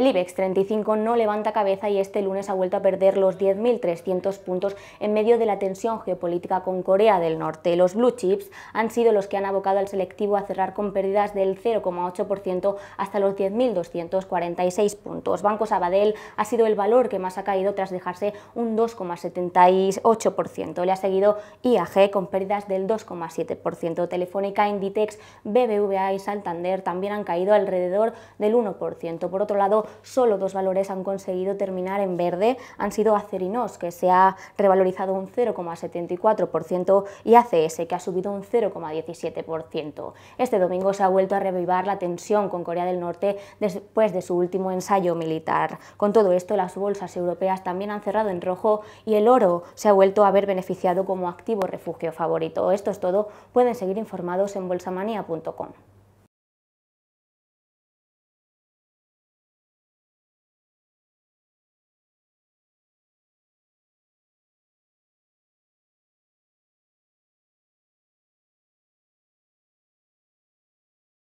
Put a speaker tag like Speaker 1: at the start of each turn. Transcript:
Speaker 1: El IBEX 35 no levanta cabeza y este lunes ha vuelto a perder los 10.300 puntos en medio de la tensión geopolítica con Corea del Norte. Los blue chips han sido los que han abocado al selectivo a cerrar con pérdidas del 0,8% hasta los 10.246 puntos. Banco Sabadell ha sido el valor que más ha caído tras dejarse un 2,78%. Le ha seguido IAG con pérdidas del 2,7%. Telefónica, Inditex, BBVA y Santander también han caído alrededor del 1%. Por otro lado, solo dos valores han conseguido terminar en verde, han sido Acerinos, que se ha revalorizado un 0,74% y ACS, que ha subido un 0,17%. Este domingo se ha vuelto a revivar la tensión con Corea del Norte después de su último ensayo militar. Con todo esto, las bolsas europeas también han cerrado en rojo y el oro se ha vuelto a ver beneficiado como activo refugio favorito. Esto es todo, pueden seguir informados en bolsamanía.com.